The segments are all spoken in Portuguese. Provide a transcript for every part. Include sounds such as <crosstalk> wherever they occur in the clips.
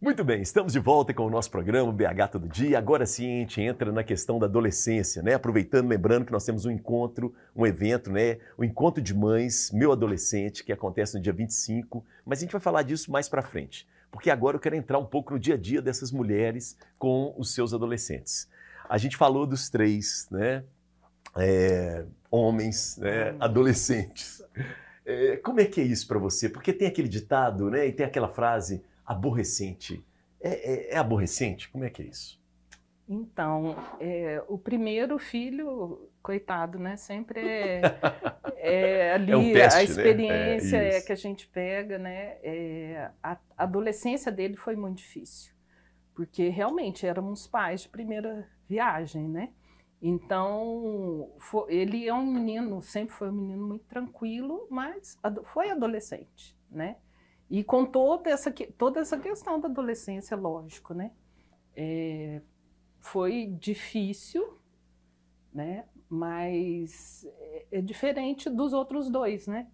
Muito bem, estamos de volta com o nosso programa BH Todo Dia. Agora sim a gente entra na questão da adolescência, né? Aproveitando, lembrando que nós temos um encontro, um evento, né? O Encontro de Mães, Meu Adolescente, que acontece no dia 25, mas a gente vai falar disso mais para frente, porque agora eu quero entrar um pouco no dia a dia dessas mulheres com os seus adolescentes. A gente falou dos três, né? É, homens, né? Hum. adolescentes. É, como é que é isso para você? Porque tem aquele ditado, né? E tem aquela frase aborrecente. É, é, é aborrecente? Como é que é isso? Então, é, o primeiro filho, coitado, né? Sempre é, é, <laughs> é ali um a né? experiência né? que a gente pega, né? É, a adolescência dele foi muito difícil, porque realmente éramos pais de primeira viagem, né? Então, foi, ele é um menino, sempre foi um menino muito tranquilo, mas foi adolescente, né? E com toda essa, toda essa questão da adolescência, lógico, né? É, foi difícil, né? Mas é, é diferente dos outros dois, né?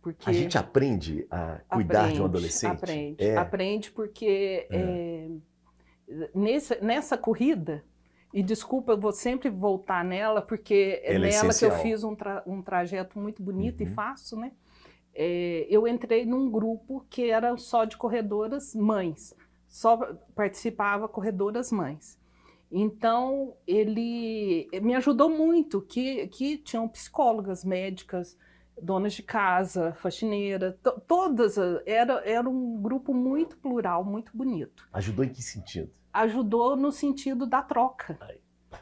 Porque a gente aprende a cuidar aprende, de um adolescente? Aprende, é. aprende porque é. é nessa, nessa corrida, e desculpa, eu vou sempre voltar nela, porque é Ela é nela essencial. que eu fiz um, tra um trajeto muito bonito uhum. e fácil, né? é, eu entrei num grupo que era só de corredoras mães, só participava corredoras mães. Então, ele eh, me ajudou muito, que, que tinham psicólogas, médicas, donas de casa, faxineira, to, todas, eh, era, era um grupo muito plural, muito bonito. Ajudou em que sentido? Ajudou no sentido da troca,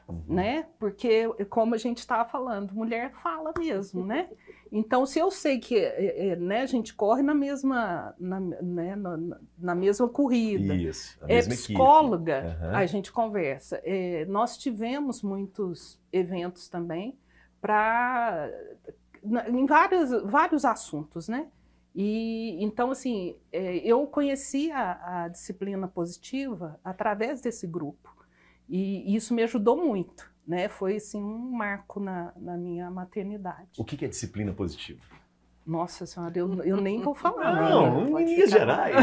uhum. né? Porque, como a gente estava falando, mulher fala mesmo, né? Então, se eu sei que é, é, né, a gente corre na mesma, na, né, na, na mesma corrida, Isso, é psicóloga, uhum. a gente conversa. É, nós tivemos muitos eventos também para em vários, vários assuntos, né? E então assim, é, eu conheci a, a disciplina positiva através desse grupo e isso me ajudou muito. Né? Foi assim, um marco na, na minha maternidade. O que, que é disciplina positiva? Nossa senhora, eu, eu nem vou falar. Não, né, em Minas Gerais.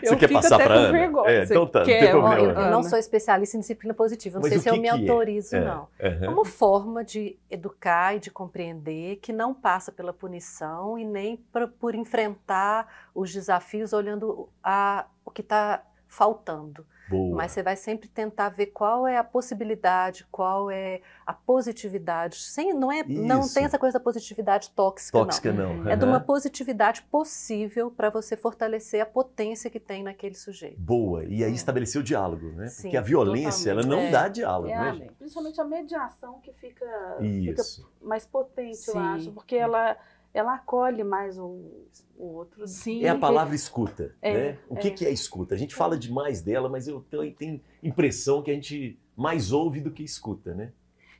você quer passar para Ana? É, então tá, quer, tem problema. Eu, não sou especialista em disciplina positiva, não Mas sei se eu me é? autorizo, é. não. É uma forma de educar e de compreender que não passa pela punição e nem pra, por enfrentar os desafios olhando a, o que está faltando Boa. Mas você vai sempre tentar ver qual é a possibilidade, qual é a positividade. Sem, não, é, não tem essa coisa da positividade tóxica, tóxica não. não. É de uma positividade possível para você fortalecer a potência que tem naquele sujeito. Boa. E aí hum. estabelecer o diálogo, né? Sim, Porque a violência, ela não é. dá diálogo, é, né? Principalmente a mediação que fica, fica mais potente, Sim. eu acho. Porque ela hum ela acolhe mais o, o outro. Sim. É a palavra escuta, é, né? O que é. que é escuta? A gente é. fala demais dela, mas eu tenho impressão que a gente mais ouve do que escuta, né?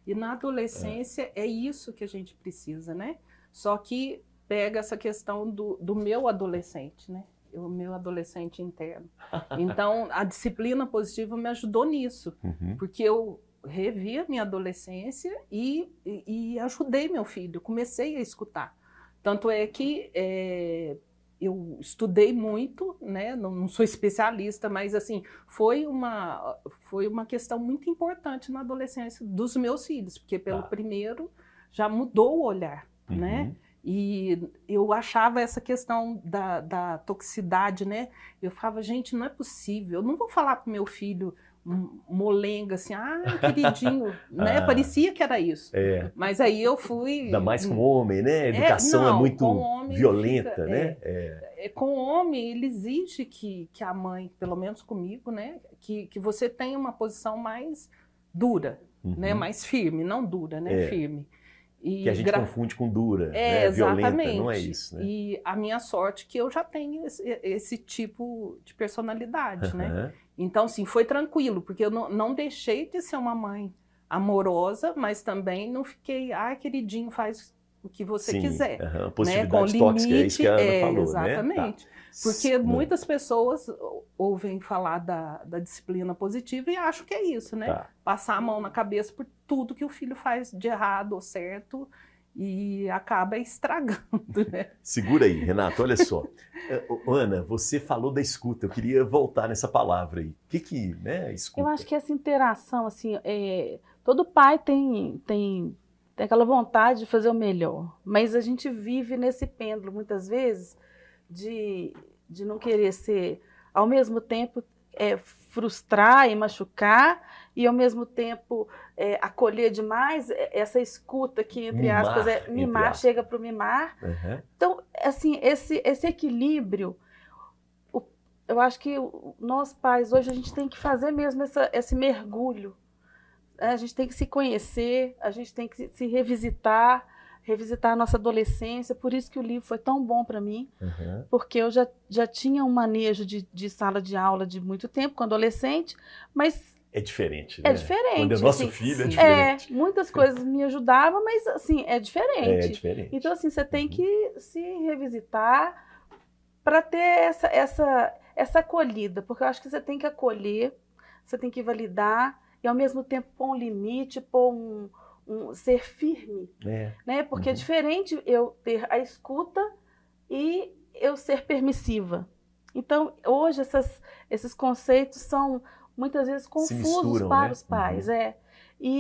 E na adolescência é, é isso que a gente precisa, né? Só que pega essa questão do, do meu adolescente, né? o meu adolescente interno. <laughs> Então, a disciplina positiva me ajudou nisso, uhum. porque eu revi a minha adolescência e, e, e, ajudei meu filho, comecei a escutar. Tanto é que é, eu estudei muito, né? Não, não, sou especialista, mas assim foi uma foi uma questão muito importante na adolescência dos meus filhos, porque pelo tá. primeiro já mudou o olhar, né? uhum. né? E eu achava essa questão da, da toxicidade, né? Eu falava, gente, não é possível. Eu não vou falar para meu filho molenga, assim, ah, queridinho, <laughs> né? Ah, Parecia que era isso. É. Mas aí eu fui. Ainda mais com hum. homem, né? A é, educação é, não, é muito violenta, fica, né? É, é. é com o homem, ele exige que, que a mãe, pelo menos comigo, né? Que, que você tenha uma posição mais dura, né? uhum. né? Mais firme, não dura, né? É. Firme. E que a gente gra... confunde com dura, é, né? Exatamente. violenta, não é isso. Né? E a minha sorte é que eu já tenho esse, esse tipo de personalidade, uhum. né? Então, sim, foi tranquilo, porque eu não, não, deixei de ser uma mãe amorosa, mas também não fiquei, ah, queridinho, faz o que você sim. quiser. Uhum. Positividade né? Com tóxica, limite, é isso que a Ana é, falou, Exatamente. Né? Tá. Porque muitas pessoas ouvem falar da, da disciplina positiva e acham que é isso, né? Tá. Passar a mão na cabeça por tudo que o filho faz de errado ou certo e acaba estragando, <laughs> né? Segura aí, Renato, olha só. É, Ana, você falou da escuta, eu queria voltar nessa palavra aí. O que que, né, escuta? Eu acho que essa interação, assim, é... todo pai tem, tem, tem aquela vontade de fazer o melhor, mas a gente vive nesse pêndulo, muitas vezes, de, de não querer ser, ao mesmo tempo, é, frustrar e machucar, e ao mesmo tempo é, acolher demais é, essa escuta que, entre mimar, aspas, é mimar, aspas. chega para o mimar. Uhum. Então, assim, esse, esse equilíbrio, o, eu acho que nós pais hoje a gente tem que fazer mesmo essa, esse mergulho. Né? A gente tem que se conhecer, a gente tem que se revisitar, revisitar a nossa adolescência. Por isso que o livro foi tão bom para mim, uhum. porque eu já, já tinha um manejo de, de sala de aula de muito tempo, com adolescente, mas é diferente, é né? É diferente. Quando é nosso assim, filho, é diferente. É, muitas coisas me ajudavam, mas assim, é diferente. É, é diferente. Então, assim, você tem uhum. que se revisitar para ter essa, essa, essa acolhida, porque eu acho que você tem que acolher, você tem que validar e ao mesmo tempo pôr um limite, pôr um, um ser firme. É. Né? Porque é uhum. é diferente eu ter a escuta e eu ser permissiva. Então, hoje, essas, esses conceitos são muitas vezes confusos misturam, né? para né? os uhum. pais. Uhum. É. E,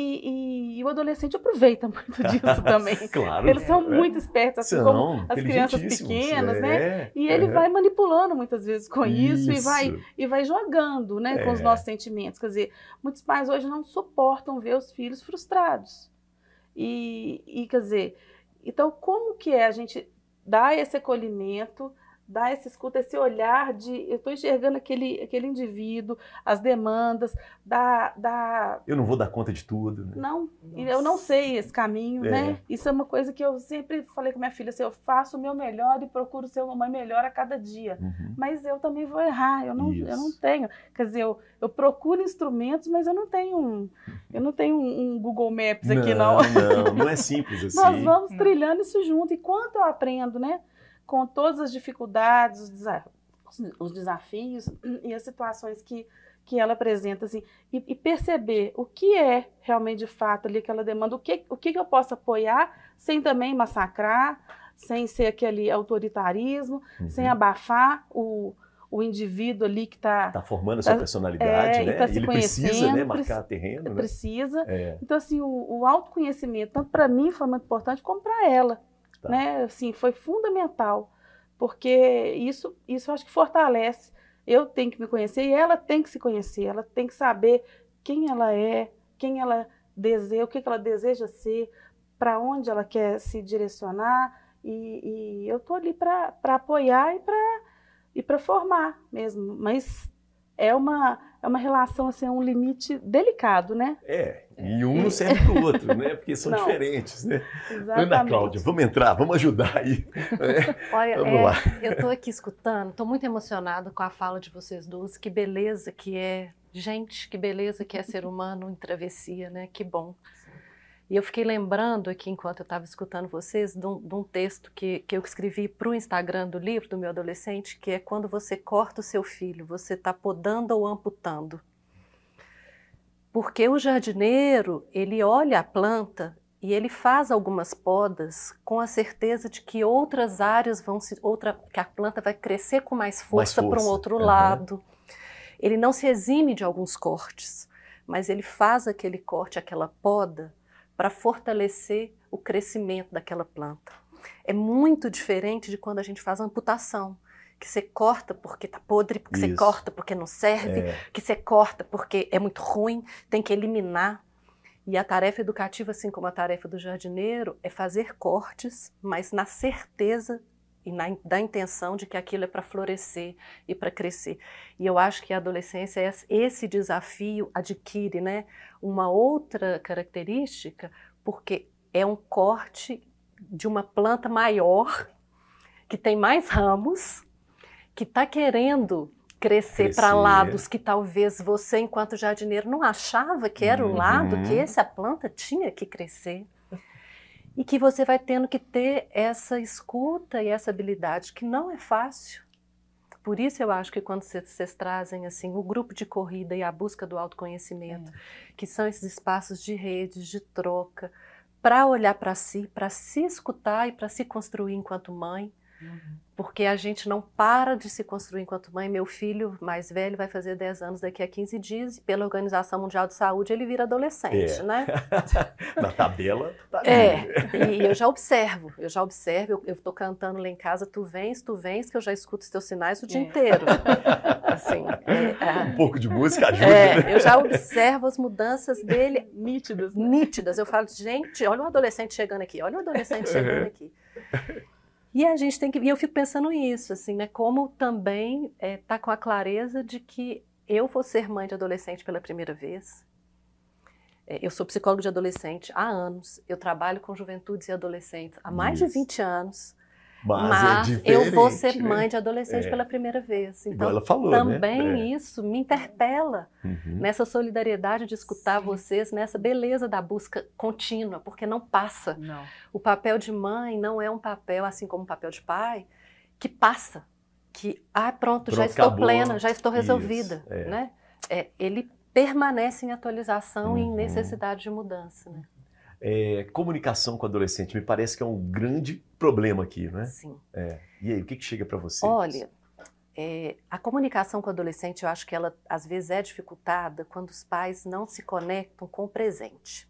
e, e, o adolescente aproveita <laughs> muito disso <laughs> também. claro. Eles são é. muito espertos, assim são, como as crianças pequenas, né? é, né? E ele é. vai manipulando muitas vezes com isso, isso, e, vai, e vai jogando né, com os é. nossos sentimentos. Quer dizer, muitos pais hoje não suportam ver os filhos frustrados. E, e quer dizer, então como que é a gente dar esse acolhimento, dar essa escuta, esse olhar de eu estou enxergando aquele, aquele indivíduo, as demandas, da, da. Eu não vou dar conta de tudo. Né? Não, Nossa. eu não sei esse caminho, né? é. né? Isso é uma coisa que eu sempre falei com minha filha: assim, eu faço o meu melhor e procuro ser uma mãe melhor a cada dia. Uhum. Mas eu também vou errar, eu não, eu não tenho. Quer dizer, eu, eu procuro instrumentos, mas eu não tenho um, eu não tenho um, um Google Maps não, aqui, não. Não, não é simples <laughs> assim. Nós vamos hum. trilhando isso junto. E quanto eu aprendo, né? com todas as dificuldades, os, os desafios e as situações que, que ela apresenta, assim, e, e, perceber o que é realmente de fato ali que ela demanda, o que, o que eu posso apoiar sem também massacrar, sem ser aquele autoritarismo, uhum. sem abafar o, o indivíduo ali que está. Está formando a sua tá, personalidade, é, né? Tá e, tá ele precisa né, marcar terreno. Né? Precisa. Né? Então, assim, o, o autoconhecimento, tanto para mim foi muito importante, como para ela. Tá. Né? Assim, foi fundamental, porque isso, isso acho que fortalece. Eu tenho que me conhecer e ela tem que se conhecer, ela tem que saber quem ela é, quem ela deseja, o que ela deseja ser, para onde ela quer se direcionar. E, e eu estou ali para apoiar e para e formar mesmo. Mas é uma, é uma relação, assim, é um limite delicado, né? É, e um não serve para o outro, né? Porque são <laughs> não, diferentes, né? Exatamente. Ana Cláudia, vamos entrar, vamos ajudar aí. Né? Olha, vamos é, lá. eu estou aqui escutando, estou muito emocionada com a fala de vocês duas, que beleza que é Gente, que beleza que é ser humano em travessia, né? Que bom. E eu fiquei lembrando aqui, enquanto eu estava escutando vocês, de um, de um, texto que, que eu escrevi para o Instagram do livro do meu adolescente, que é quando você corta o seu filho, você está podando ou amputando. Porque o jardineiro, ele olha a planta e ele faz algumas podas com a certeza de que outras áreas vão se outra que a planta vai crescer com mais força, força. para um outro uhum. lado. Ele não se exime de alguns cortes, mas ele faz aquele corte, aquela poda para fortalecer o crescimento daquela planta. É muito diferente de quando a gente faz amputação, que você corta porque está podre, porque Isso. você corta porque não serve, é. que você corta porque é muito ruim, tem que eliminar. E a tarefa educativa, assim como a tarefa do jardineiro, é fazer cortes, mas na certeza e na, da intenção de que aquilo é para florescer e para crescer. E eu acho que a adolescência, é esse desafio adquire né, uma outra característica, porque é um corte de uma planta maior, que tem mais ramos, que está querendo crescer para lados que talvez você, enquanto jardineiro, não achava que era o lado que uhum. essa planta tinha que crescer e que você vai tendo que ter essa escuta e essa habilidade, que não é fácil. Por isso eu acho que quando vocês trazem assim o grupo de corrida e a busca do autoconhecimento, é. que são esses espaços de redes, de troca, para olhar para si, para se escutar e para se construir enquanto mãe, uhum porque a gente não para de se construir enquanto mãe. Meu filho mais velho vai fazer 10 anos daqui a 15 dias e pela Organização Mundial de Saúde ele vira adolescente, é. né? <laughs> Na tabela, tá É, e eu já observo, eu já observo, eu, estou cantando lá em casa, tu vens, tu vens, que eu já escuto os teus sinais o dia é. inteiro. Assim, é, é. um pouco de música é, ajuda. É, eu já observo as mudanças dele. <laughs> Nítidas. Né? Nítidas. Eu falo, gente, olha um adolescente chegando aqui, olha um adolescente uhum. chegando aqui. E a gente tem que, e eu fico pensando nisso, assim, né? Como também é, tá com a clareza de que eu vou ser mãe de adolescente pela primeira vez. É, eu sou psicólogo de adolescente há anos. Eu trabalho com juventudes e adolescentes há mais Isso. de 20 anos. Mas, mas é eu vou ser né? mãe de adolescente é. pela primeira vez. Então, ela falou, né? também né? isso me interpela uhum. nessa solidariedade de escutar Sim. vocês, nessa beleza da busca contínua, porque não passa. Não. O papel de mãe não é um papel, assim como o papel de pai, que passa. Que, ah, pronto, pronto já estou acabou. plena, já estou resolvida. É. Né? É, ele permanece em atualização uhum. e em uhum. necessidade de mudança. Né? É, comunicação com adolescente, me parece que é um grande problema aqui, não é? Sim. É. E aí, o que, que chega para você? Olha, é, a comunicação com o adolescente, eu acho que ela às vezes é dificultada quando os pais não se conectam com o presente.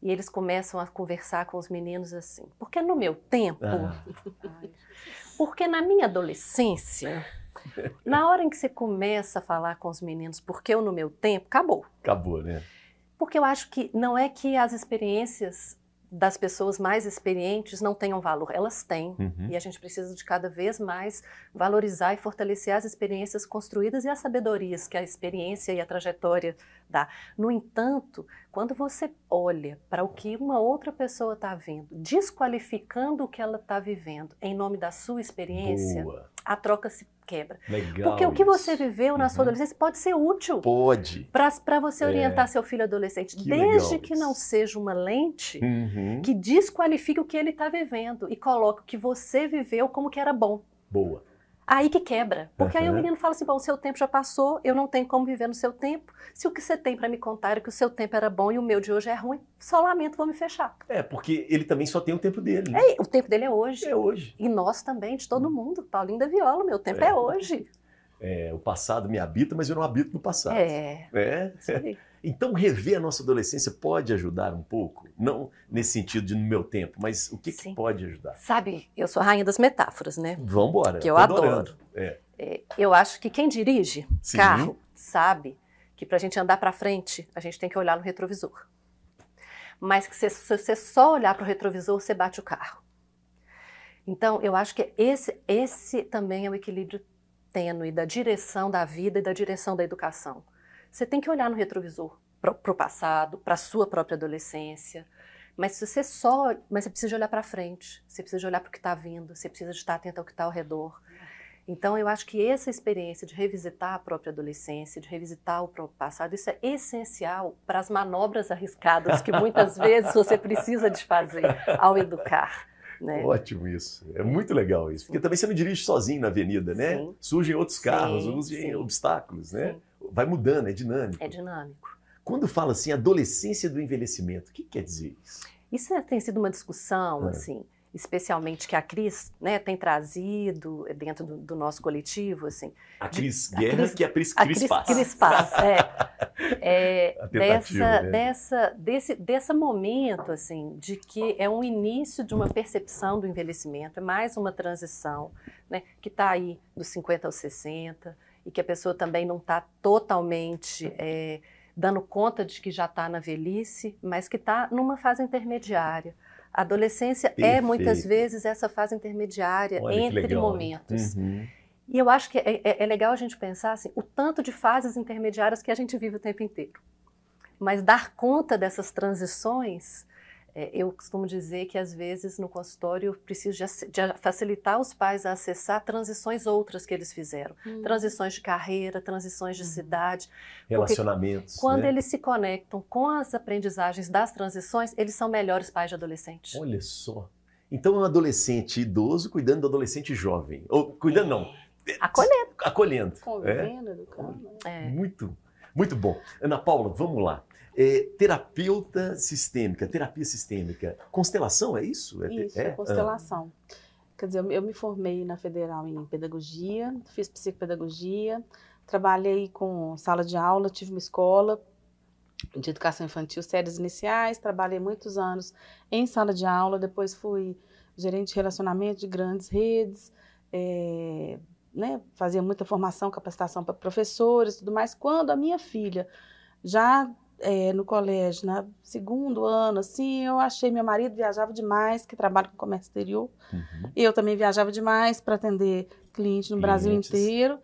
E eles começam a conversar com os meninos assim, porque no meu tempo, ah. porque na minha adolescência, na hora em que você começa a falar com os meninos, porque eu no meu tempo, acabou. Acabou, né? Porque eu acho que não é que as experiências das pessoas mais experientes não tenham valor, elas têm. Uhum. E a gente precisa de cada vez mais valorizar e fortalecer as experiências construídas e as sabedorias que a experiência e a trajetória dá. No entanto, quando você olha para o que uma outra pessoa está vendo, desqualificando o que ela está vivendo em nome da sua experiência. Boa a troca se quebra. Legal Porque o que você viveu na uhum. sua adolescência pode ser útil. Pode. Para você é. orientar é. seu filho adolescente. Que desde que isso. não seja uma lente uhum. que desqualifique o que ele está vivendo e coloque o que você viveu como que era bom. Boa. Aí que quebra. Porque uhum. aí o menino fala assim: bom, o seu tempo já passou, eu não tenho como viver no seu tempo. Se o que você tem para me contar é que o seu tempo era bom e o meu de hoje é ruim, só lamento, vou me fechar. É, porque ele também só tem o tempo dele. Né? É, o tempo dele é hoje. É hoje. E nós também, de todo hum. mundo. Paulinho da Viola, meu tempo é, é hoje. É, o passado me habita, mas eu não habito no passado. É. É. Isso <laughs> Então, rever a nossa adolescência pode ajudar um pouco? Não nesse sentido de no meu tempo, mas o que, que pode ajudar? Sabe, eu sou a rainha das metáforas, né? Vamos embora. Que eu adoro. É. É, eu acho que quem dirige Sim. carro sabe que para a gente andar para frente, a gente tem que olhar no retrovisor. Mas que se, se você só olhar para o retrovisor, você bate o carro. Então, eu acho que esse, esse também é o equilíbrio tênue da direção da vida e da direção da educação. Você tem que olhar no retrovisor para o passado, para a sua própria adolescência. Mas você só, mas você precisa olhar para frente, você precisa olhar para o que está vindo, você precisa estar atento ao que está ao redor. Então eu acho que essa experiência de revisitar a própria adolescência, de revisitar o próprio passado, isso é essencial para as manobras arriscadas que muitas <laughs> vezes você precisa de fazer ao educar. Né? Ótimo isso. É muito legal isso. Porque também você não dirige sozinho na avenida, né? Sim. Surgem outros carros, sim, surgem sim. obstáculos, né? Sim vai mudando, é dinâmico. É dinâmico. Quando fala assim, adolescência do envelhecimento, o que quer dizer isso? Isso é, tem sido uma discussão, é. assim, especialmente que a Cris né, tem trazido é, dentro do, do, nosso coletivo, assim. A Cris de, Guerra a Cris, que a Cris, a Cris, Cris é. <laughs> é dessa, né? dessa, desse, desse momento, assim, de que é um início de uma percepção do envelhecimento, é mais uma transição, né, que está aí dos 50 aos 60, e que a pessoa também não está totalmente é, dando conta de que já está na velhice, mas que está numa fase intermediária. A adolescência Perfeito. é muitas vezes essa fase intermediária Olha entre momentos. Uhum. E eu acho que é, é, é, legal a gente pensar assim, o tanto de fases intermediárias que a gente vive o tempo inteiro. Mas dar conta dessas transições é, eu costumo dizer que às vezes no consultório eu preciso de, de facilitar os pais a acessar transições outras que eles fizeram, hum. transições de carreira, transições de uhum. cidade, relacionamentos. Quando né? eles se conectam com as aprendizagens das transições, eles são melhores pais de adolescente. Olha só. Então é um adolescente idoso cuidando do adolescente jovem. Ou cuidando é. não. Acolhendo. Acolhendo. é? Né? É. Muito, muito bom. Ana Paula, vamos lá. É, terapeuta sistêmica, terapia sistêmica. Constelação é isso? É, isso, é, é ah. constelação. Ah. Quer dizer, eu me formei na Federal em pedagogia, fiz psicopedagogia, trabalhei com sala de aula, tive uma escola de educação infantil, séries iniciais, trabalhei muitos anos em sala de aula, depois fui gerente de relacionamento de grandes redes, é, né, fazia muita formação, capacitação para professores, tudo mais. Quando a minha filha já é, no colégio, né? segundo ano, assim, eu achei meu marido viajava demais, que trabalha com comércio exterior. Uhum. Eu também viajava demais para atender cliente no Clientes. Brasil inteiro.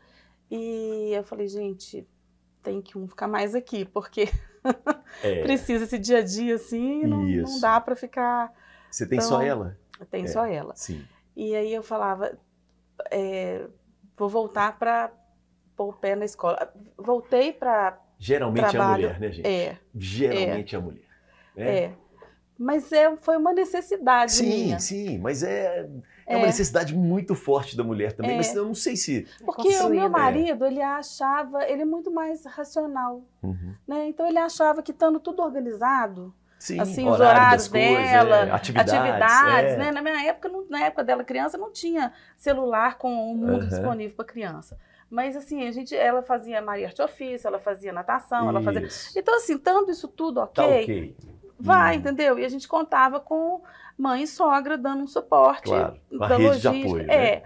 E eu falei, gente, tem que um ficar mais aqui, porque <laughs> é. precisa esse dia a dia assim, não, não dá para ficar. Você tem tão... só ela? Tem é. só ela. Sim. E aí eu falava, é, vou voltar para pôr o pé na escola. Voltei para Geralmente trabalho, é a mulher, né, gente? É. Geralmente é, a mulher. Né? É. Mas é, foi uma necessidade. Sim, minha. sim, mas é, é, é, uma necessidade muito forte da mulher também. É. Mas eu não sei se. Porque o meu né? marido, ele achava, ele é muito mais racional. Uhum. Né? Então ele achava que estando tudo organizado, Sim, assim, horário os horários é, dela, é, atividades, atividades é. né? Na minha época, na época dela criança, não tinha celular com o mundo uhum. disponível para criança. Mas assim, a gente, ela fazia Maria Arte Ofício, ela fazia natação, isso. ela fazia. Então, assim, tanto isso tudo ok. Tá okay. Vai, hum. entendeu? E a gente contava com mãe e sogra dando um suporte. Claro, uma da rede de apoio. Né? É.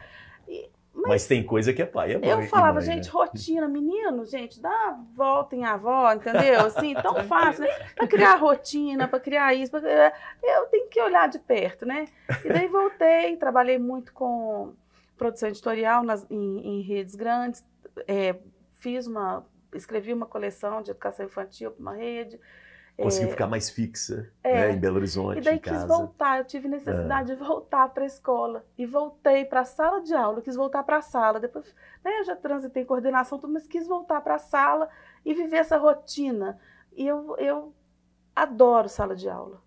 E, mas, mas, tem coisa que é pai e é mãe. Eu é falava, mãe, né? gente, né? rotina, menino, gente, dá volta em avó, entendeu? Assim, tão <laughs> fácil, né? Para criar rotina, para criar isso, pra... É, eu tenho que olhar de perto, né? E daí voltei, trabalhei muito com produção editorial nas, em, em redes grandes, é, fiz uma, escrevi uma coleção de educação infantil para uma rede. Conseguiu é, ficar mais fixa é, né, em Belo Horizonte. E daí quis casa. voltar, eu tive necessidade de voltar para a escola. E voltei para a sala de aula, quis voltar para a sala. Depois, né, eu já transitei em coordenação, tudo, mas quis voltar para a sala e viver essa rotina. E eu, eu adoro sala de aula,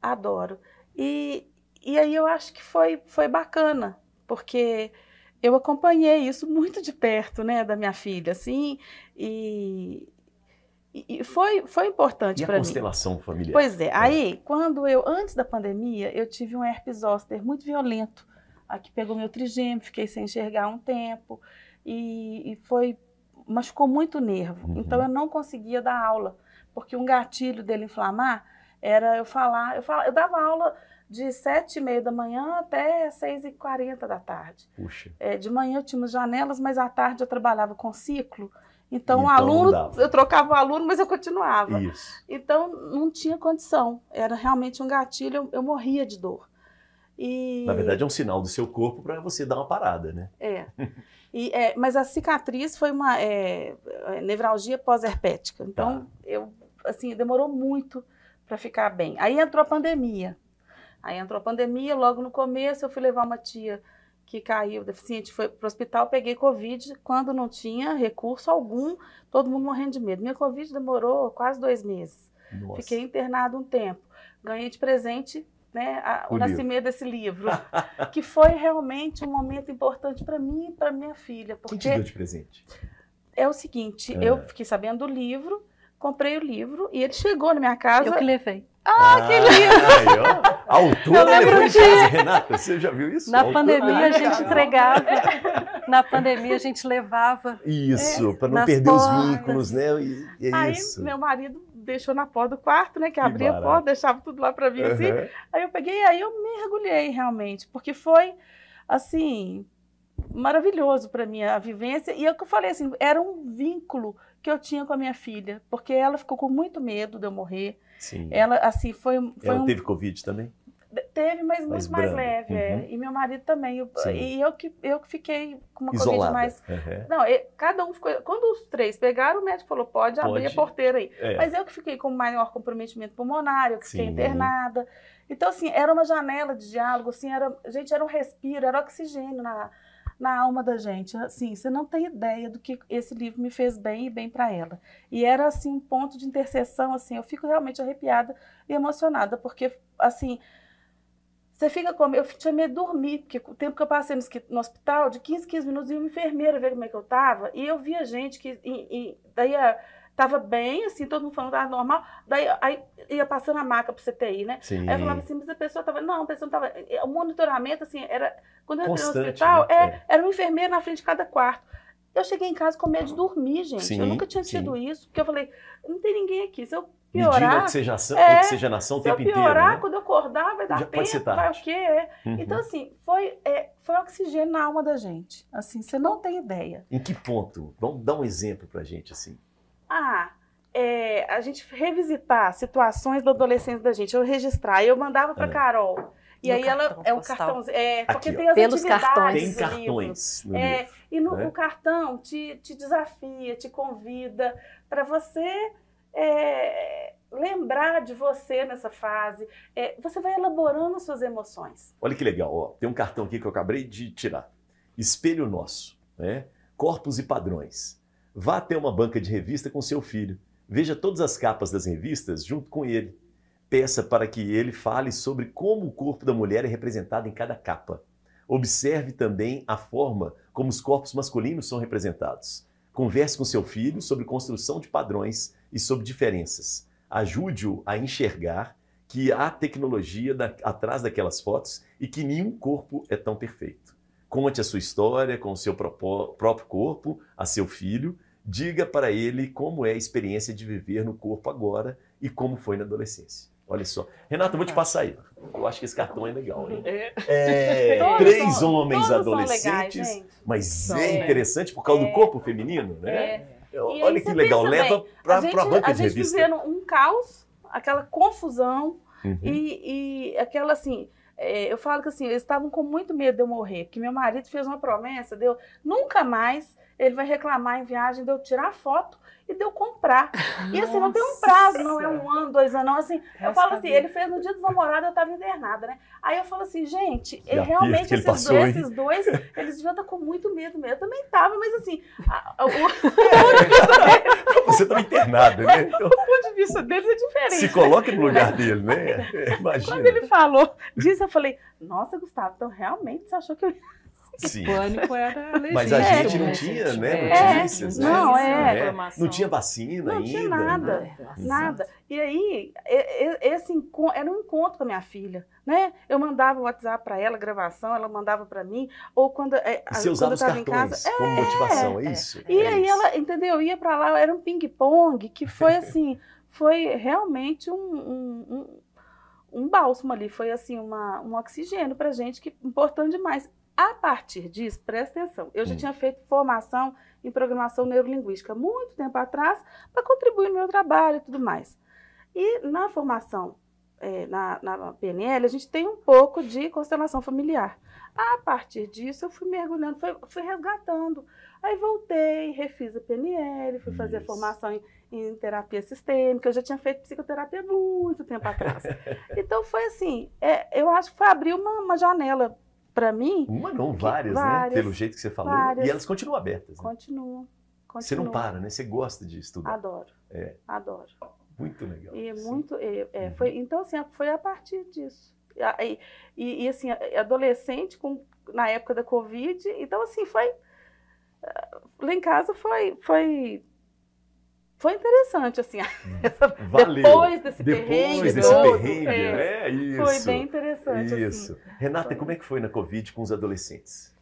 adoro. E, e aí eu acho que foi, foi bacana porque eu acompanhei isso muito de perto, né, da minha filha, assim, e, e foi, foi importante para mim. a constelação familiar? Pois é, é. Aí, quando eu, antes da pandemia, eu tive um herpes zoster muito violento, que pegou meu trigêmeo, fiquei sem enxergar um tempo, e, e foi, machucou muito o nervo. Uhum. Então, eu não conseguia dar aula, porque um gatilho dele inflamar era eu falar, eu, falava, eu dava aula de sete e meia da manhã até seis e quarenta da tarde. Puxa. É, de manhã eu tinha janelas, mas à tarde eu trabalhava com ciclo. Então, então o aluno, eu trocava o aluno, mas eu continuava. Isso. Então, não tinha condição. Era realmente um gatilho, eu, eu morria de dor. E... Na verdade, é um sinal do seu corpo para você dar uma parada, né? É. <laughs> E, é. Mas a cicatriz foi uma é, é, nevralgia pós-herpética. Então, tá. eu, assim, demorou muito para ficar bem. Aí entrou a pandemia. Aí entrou a pandemia, logo no começo eu fui levar uma tia que caiu deficiente, foi para o hospital, peguei Covid, quando não tinha recurso algum, todo mundo morrendo de medo. Minha Covid demorou quase dois meses. Nossa. Fiquei internado um tempo. Ganhei de presente né, a, o, o nascimento desse livro, <laughs> que foi realmente um momento importante para mim e para minha filha. Porque Quem te deu de presente? É o seguinte, é. eu fiquei sabendo do livro, comprei o livro e ele chegou na minha casa. Eu que levei. Ah, ah, que lindo! a altura levou em casa, Renata, você já viu isso? Na a pandemia a gente entregava, na pandemia a gente levava. Isso, é, né, para não perder portas. os vínculos, né? E, e é aí isso. meu marido deixou na porta do quarto, né? Que, abria a porta, deixava tudo lá para mim uhum. assim. Aí eu peguei, aí eu mergulhei realmente, porque foi assim maravilhoso para mim a vivência e é eu que falei assim era um vínculo que eu tinha com a minha filha porque ela ficou com muito medo de eu morrer Sim. Ela, assim, foi. foi ela um... teve Covid também? Teve, mas, muito mais leve. É. Uhum. É. E meu marido também. Eu, e eu que, eu que fiquei com uma Isolada. Covid mais. Uhum. Não, cada um ficou. Quando os três pegaram, o médico falou: pode, pode. abrir a porteira aí. É. Mas eu que fiquei com maior comprometimento pulmonar, eu que Sim. fiquei internada. Então, assim, era uma janela de diálogo, assim, era, gente, era um respiro, era oxigênio na, na alma da gente. Assim, você não tem ideia do que esse livro me fez bem e bem para ela. E era assim um ponto de interseção, assim, eu fico realmente arrepiada e emocionada, porque assim, você fica como. Eu tinha medo de dormir, porque o tempo que eu passei no, hospital, de 15, 15 minutos, e uma enfermeira ver como é que eu tava, e eu via gente que. E, e, daí a Tava bem, assim, todo mundo falando que ah, tava normal. Daí aí, ia passando a maca pro CTI, né? Sim. Aí eu falava assim, mas a pessoa tava. Não, a pessoa não tava. O monitoramento, assim, era. Quando eu Constante, no hospital, né? é, é. era um enfermeiro na frente de cada quarto. Eu cheguei em casa com medo de dormir, gente. Sim, eu nunca tinha tido isso, porque eu falei, não tem ninguém aqui. Se eu piorar. Medida oxigenação, é, oxigenação o tempo inteiro. Se piorar, né? quando eu acordar, vai dar Já pode tempo, vai o quê? É. Uhum. Então, assim, foi, é, foi oxigênio na alma da gente. Assim, você não tem ideia. Em que ponto? Vamos dar um exemplo pra gente, assim. Ah, é, a gente revisitar situações da adolescência da gente, eu registrar, eu mandava para é. Carol. E no aí ela é o cartão, é, Aqui, porque tem as pelos cartões, tem cartões no é, livro, e no, né? o cartão te, te desafia, te convida para você é, lembrar de você nessa fase. É, você vai elaborando suas emoções. Olha que legal, ó, tem um cartão aqui que eu acabei de tirar. Espelho nosso, né? Corpos e padrões. Vá até uma banca de revista com seu filho. Veja todas as capas das revistas junto com ele. Peça para que ele fale sobre como o corpo da mulher é representado em cada capa. Observe também a forma como os corpos masculinos são representados. Converse com seu filho sobre construção de padrões e sobre diferenças. Ajude-o a enxergar que há tecnologia da, atrás daquelas fotos e que nenhum corpo é tão perfeito. Conte a sua história com o seu próprio corpo, a seu filho. Diga para ele como é a experiência de viver no corpo agora e como foi na adolescência. Olha só. Renato, vou te tá. passar aí. Eu acho que esse cartão é legal, hein? É, é <laughs> três são, homens adolescentes, é legais, mas é, é, interessante por causa é. do corpo feminino, né? É. Olha que legal, leva para a, gente, pra banca a de revista. A gente vivendo um caos, aquela confusão uhum. e, e aquela assim é, eu falo que assim, eles estavam com muito medo de eu morrer, porque meu marido fez uma promessa, deu nunca mais ele vai reclamar em viagem de eu tirar foto e de eu comprar. Nossa. E assim, não tem um prazo, não é um ano, dois anos, não. Assim, Resta eu falo assim, ele fez no dia dos namorados, eu estava internada, né? Aí eu falo assim, gente, ele, realmente esses, passou, dois, esses, dois, eles deviam estar tá com muito medo mesmo. Eu também estava, mas assim, a, a, o, <laughs> o é. Você tava tá internada, né? <laughs> Então... O ponto de vista deles é diferente. Se coloque no lugar dele, né? É, imagina. Quando ele falou, diz, eu falei, nossa, Gustavo, então realmente você achou que eu <laughs> Sim. Pânico era legítimo. <laughs> Mas a gente né, não tinha, né? É. notícias, né? Não, é. Não tinha vacina não ainda. Não tinha nada, né? nada. E aí, esse era um encontro com a minha filha, né? Eu mandava o WhatsApp para ela, gravação, ela mandava para mim, ou quando, é, você quando usava eu estava em casa. como é, motivação, é, é isso? E aí isso. ela, entendeu? Ia para lá, era um ping-pong, que foi assim, <laughs> foi realmente um, um, um um bálsamo ali, foi assim uma, um oxigênio para gente que importante demais. A partir disso, presta atenção, eu já hum. tinha feito formação em programação neurolinguística muito tempo atrás para contribuir no meu trabalho e tudo mais. E na formação, é, na, na PNL, a gente tem um pouco de constelação familiar. A partir disso, eu fui mergulhando, fui, fui resgatando. Aí voltei, refiz a PNL, fui Isso. fazer a formação em em terapia sistêmica, eu já tinha feito psicoterapia muito tempo atrás. <laughs> então foi assim, é, eu acho que foi abrir uma, uma janela para mim. Uma não, várias, que, várias, né? Pelo jeito que você falou. Várias, e elas continuam abertas. Né? Continuam, Você não para, né? Você gosta de estudar. Adoro. É. Adoro. Muito legal. E assim. muito, é, é, uhum. foi, então, assim, foi a partir disso. E, e, e, assim, adolescente com, na época da Covid. Então, assim, foi. Eh, lá em casa foi, foi foi interessante, assim, <laughs> uhum. depois desse depois perrengue. Desse perrengue, é, é né? isso. Foi bem interessante. Assim. Isso. Assim. Renata, foi. como é que foi na Covid com os adolescentes?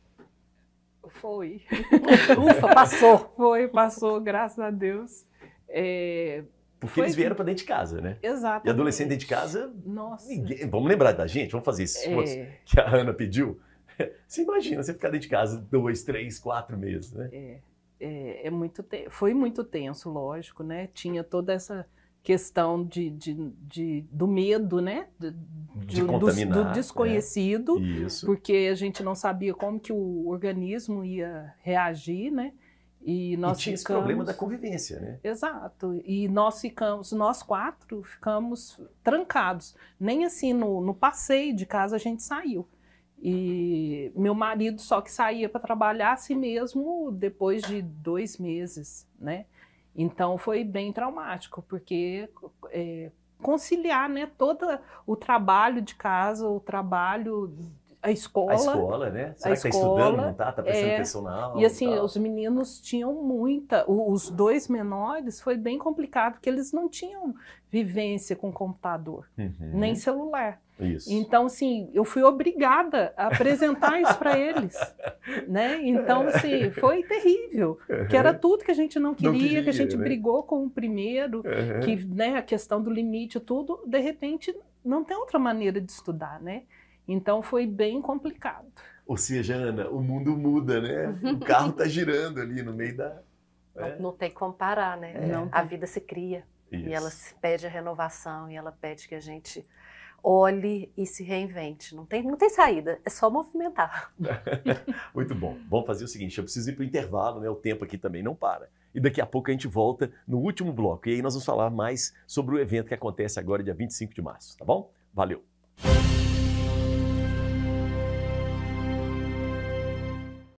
Foi. <laughs> Ufa, passou. Foi, passou, graças a Deus. É, porque foi, eles vieram para dentro de casa, né? Exato. E adolescente dentro de casa. Nossa. Ninguém, vamos lembrar da gente, vamos fazer isso. É. Que a Ana pediu. <laughs> Você imagina você ficar dentro de casa dois, três, quatro meses, né? É é, é muito foi muito tenso, lógico, né? Tinha toda essa questão de, de, de do medo, né? De, de do, do, é. desconhecido, né? porque a gente não sabia como que o organismo ia reagir, né? E nós e tinha ficamos... esse problema da convivência, né? Exato. E nós ficamos, nós quatro ficamos trancados. Nem assim no, no passeio de casa a gente saiu. E meu marido só que saía para trabalhar assim mesmo depois de dois meses, né? Então foi bem traumático, porque é, conciliar né, todo o trabalho de casa, o trabalho a escola. A escola, né? Será que tá escola, estudando, não tá? Tá prestando é, atenção na aula? E assim, e os meninos tinham muita. Os dois menores foi bem complicado, porque eles não tinham vivência com computador, uhum. nem celular. Isso. Então, assim, eu fui obrigada a apresentar isso para eles, <laughs> né? Então, assim, foi terrível, uhum. que era uhum. tudo que a gente não queria, não queria que a gente né? brigou com o primeiro, uhum. que, né, a questão do limite, tudo, de repente, não tem outra maneira de estudar, né? Então foi bem complicado. Ou seja, Ana, o mundo muda, né? O <laughs> carro está girando ali no meio da. É. Não, não, tem como parar, né? É. A vida se cria. Isso. E ela pede a renovação, e ela pede que a gente olhe e se reinvente. Não tem, não tem saída, é só movimentar. <laughs> Muito bom. Vamos fazer o seguinte: eu preciso ir para o intervalo, né? O tempo aqui também não para. E daqui a pouco a gente volta no último bloco. E aí nós vamos falar mais sobre o evento que acontece agora, dia 25 de março, tá bom? Valeu!